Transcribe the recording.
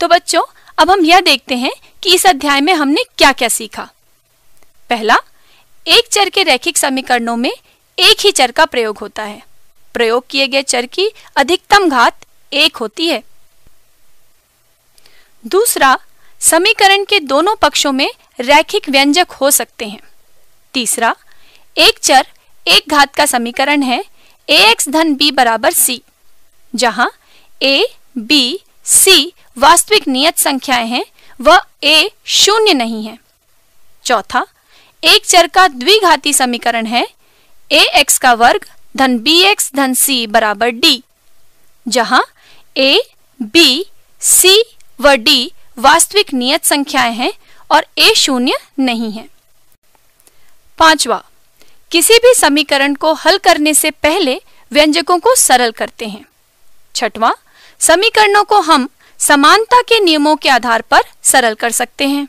तो बच्चों अब हम यह देखते हैं कि इस अध्याय में हमने क्या क्या सीखा पहला एक चर के रैखिक समीकरणों में एक ही चर का प्रयोग होता है प्रयोग किए गए चर की अधिकतम घात एक होती है दूसरा समीकरण के दोनों पक्षों में रैखिक व्यंजक हो सकते हैं तीसरा एक चर एक घात का समीकरण है ए एक्स धन बी बराबर सी जहां ए बी सी वास्तविक नियत संख्याएं हैं व ए शून्य नहीं है चौथा एक चर का द्विघाती समीकरण है ए एक्स का वर्ग धन बी एक्स धन सी बराबर डी जहां ए बी सी व डी वास्तविक नियत संख्याएं हैं और ए शून्य नहीं है पांचवा किसी भी समीकरण को हल करने से पहले व्यंजकों को सरल करते हैं छठवां समीकरणों को हम समानता के नियमों के आधार पर सरल कर सकते हैं